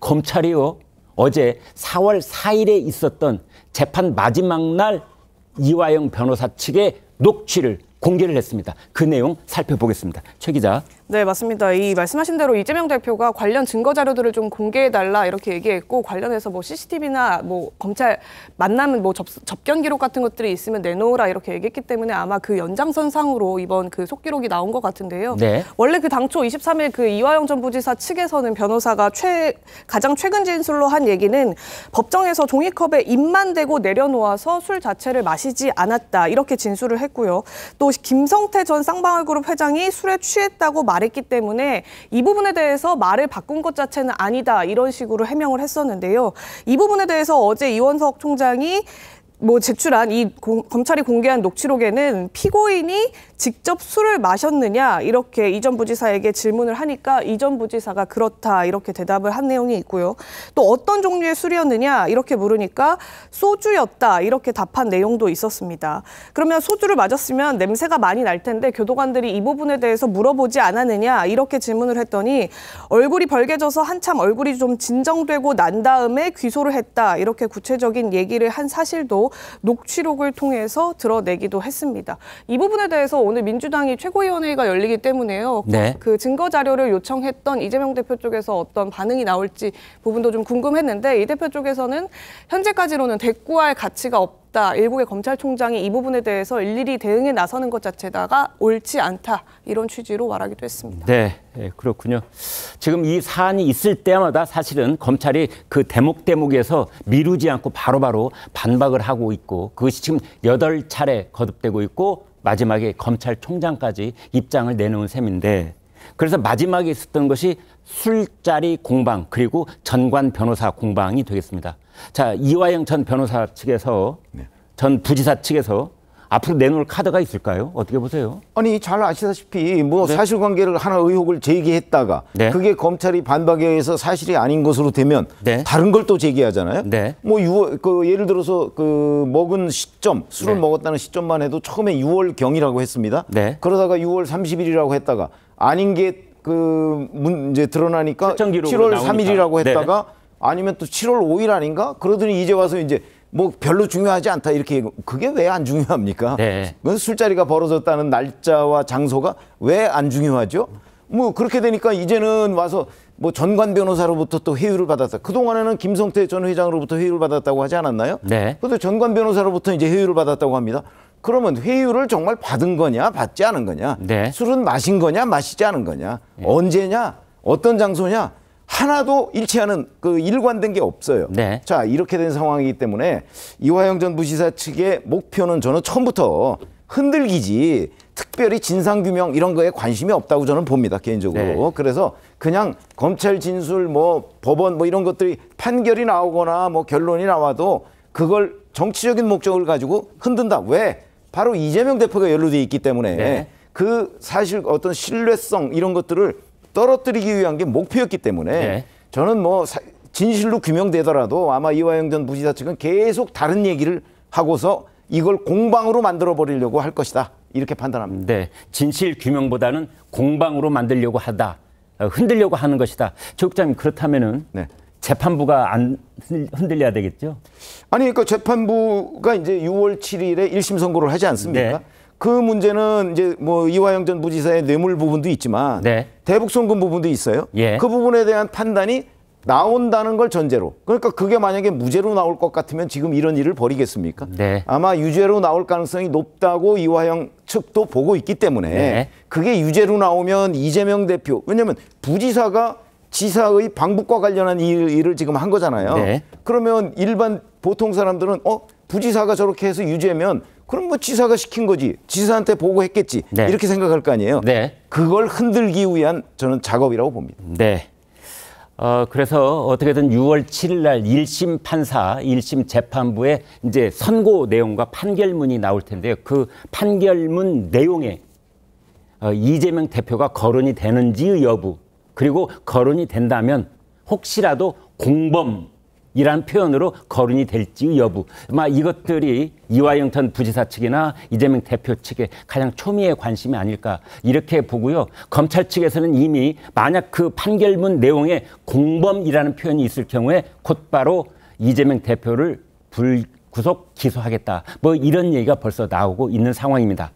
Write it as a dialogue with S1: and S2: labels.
S1: 검찰이요. 어제 4월 4일에 있었던 재판 마지막 날 이화영 변호사 측의 녹취를 공개를 했습니다. 그 내용 살펴보겠습니다. 최 기자.
S2: 네, 맞습니다. 이 말씀하신 대로 이재명 대표가 관련 증거 자료들을 좀 공개해 달라 이렇게 얘기했고 관련해서 뭐 CCTV나 뭐 검찰 만남 은뭐 접, 접견 기록 같은 것들이 있으면 내놓으라 이렇게 얘기했기 때문에 아마 그 연장선상으로 이번 그 속기록이 나온 것 같은데요. 네. 원래 그 당초 23일 그 이화영 전 부지사 측에서는 변호사가 최 가장 최근 진술로 한 얘기는 법정에서 종이컵에 입만 대고 내려놓아서 술 자체를 마시지 않았다 이렇게 진술을 했고요. 또 김성태 전 쌍방울그룹 회장이 술에 취했다고 말했기 때문에 이 부분에 대해서 말을 바꾼 것 자체는 아니다 이런 식으로 해명을 했었는데요. 이 부분에 대해서 어제 이원석 총장이 뭐 제출한 이 공, 검찰이 공개한 녹취록에는 피고인이 직접 술을 마셨느냐 이렇게 이전 부지사에게 질문을 하니까 이전 부지사가 그렇다 이렇게 대답을 한 내용이 있고요. 또 어떤 종류의 술이었느냐 이렇게 물으니까 소주였다 이렇게 답한 내용도 있었습니다. 그러면 소주를 마셨으면 냄새가 많이 날 텐데 교도관들이 이 부분에 대해서 물어보지 않았느냐 이렇게 질문을 했더니 얼굴이 벌개져서 한참 얼굴이 좀 진정되고 난 다음에 귀소를 했다 이렇게 구체적인 얘기를 한 사실도 녹취록을 통해서 드러내기도 했습니다. 이 부분에 대해서 오늘 민주당이 최고위원회가 열리기 때문에요. 그 네. 그 증거 자료를 요청했던 이재명 대표 쪽에서 어떤 반응이 나올지 부분도 좀 궁금했는데 이 대표 쪽에서는 현재까지로는 대꾸할 가치가 없 없다. 일국의 검찰총장이 이 부분에 대해서 일일이 대응에 나서는 것 자체다가 옳지 않다. 이런 취지로 말하기도 했습니다.
S1: 네, 네 그렇군요. 지금 이 사안이 있을 때마다 사실은 검찰이 그 대목 대목에서 미루지 않고 바로바로 바로 반박을 하고 있고 그것이 지금 여덟 차례 거듭되고 있고 마지막에 검찰총장까지 입장을 내놓은 셈인데 그래서 마지막에 있었던 것이 술자리 공방 그리고 전관 변호사 공방이 되겠습니다. 자, 이화영 전 변호사 측에서 네. 전 부지사 측에서 앞으로 내놓을 카드가 있을까요? 어떻게 보세요?
S3: 아니 잘 아시다시피 뭐 네. 사실관계를 하나 의혹을 제기했다가 네. 그게 검찰이 반박에 의해서 사실이 아닌 것으로 되면 네. 다른 걸 또 제기하잖아요. 네. 뭐 6월 그 예를 들어서 그 먹은 시점 술을 네. 먹었다는 시점만 해도 처음에 6월 경이라고 했습니다. 네. 그러다가 6월 30일이라고 했다가 아닌 게 그 문제 드러나니까 7월 3일이라고 했다가 아니면 또 7월 5일 아닌가? 그러더니 이제 와서 이제 뭐 별로 중요하지 않다 이렇게 그게 왜 안 중요합니까? 네. 술자리가 벌어졌다는 날짜와 장소가 왜 안 중요하죠? 뭐 그렇게 되니까 이제는 와서 뭐 전관 변호사로부터 또 회유를 받았다. 그동안에는 김성태 전 회장으로부터 회유를 받았다고 하지 않았나요? 네. 그런도 전관 변호사로부터 이제 회유를 받았다고 합니다. 그러면 회유를 정말 받은 거냐, 받지 않은 거냐? 네. 술은 마신 거냐, 마시지 않은 거냐? 네. 언제냐? 어떤 장소냐? 하나도 일치하는 그 일관된 게 없어요. 네. 자 이렇게 된 상황이기 때문에 이화영 전부지사 측의 목표는 저는 처음부터 흔들기지 특별히 진상규명 이런 거에 관심이 없다고 저는 봅니다 개인적으로 네. 그래서 그냥 검찰 진술 뭐 법원 뭐 이런 것들이 판결이 나오거나 뭐 결론이 나와도 그걸 정치적인 목적을 가지고 흔든다 왜 바로 이재명 대표가 연루돼 있기 때문에 네. 그 사실 어떤 신뢰성 이런 것들을 떨어뜨리기 위한 게 목표였기 때문에 네. 저는 뭐 진실로 규명되더라도 아마 이화영 전 부지사 측은 계속 다른 얘기를 하고서 이걸 공방으로 만들어 버리려고 할 것이다 이렇게 판단합니다. 네, 진실 규명보다는
S1: 공방으로 만들려고 하다 어, 흔들려고 하는 것이다. 최 국장님 그렇다면은 네.
S3: 재판부가 안 흔들려야 되겠죠? 아니 그러니까 재판부가 이제 6월 7일에 1심 선고를 하지 않습니까? 네. 그 문제는 이제 뭐 이화영 전 부지사의 뇌물 부분도 있지만 네. 대북 송금 부분도 있어요. 예. 그 부분에 대한 판단이 나온다는 걸 전제로. 그러니까 그게 만약에 무죄로 나올 것 같으면 지금 이런 일을 벌이겠습니까? 네. 아마 유죄로 나올 가능성이 높다고 이화영 측도 보고 있기 때문에 네. 그게 유죄로 나오면 이재명 대표 왜냐하면 부지사가 지사의 방북과 관련한 일, 을 지금 한 거잖아요. 네. 그러면 일반 보통 사람들은 어 부지사가 저렇게 해서 유죄면 그럼 뭐 지사가 시킨 거지. 지사한테 보고했겠지. 네. 이렇게 생각할 거 아니에요. 네. 그걸 흔들기 위한 저는 작업이라고 봅니다.
S1: 네. 어, 그래서 어떻게든 6월 7일 날 1심 판사, 1심 재판부에 이제 선고 내용과 판결문이 나올 텐데요. 그 판결문 내용에 어, 이재명 대표가 거론이 되는지 여부, 그리고 거론이 된다면 혹시라도 공범 이란 표현으로 거론이 될지 여부. 막 이것들이 이화영턴 부지사 측이나 이재명 대표 측의 가장 초미의 관심이 아닐까 이렇게 보고요. 검찰 측에서는 이미 만약 그 판결문 내용에 공범이라는 표현이 있을 경우에 곧바로 이재명 대표를 불구속 기소하겠다.
S3: 뭐 이런 얘기가 벌써 나오고 있는 상황입니다.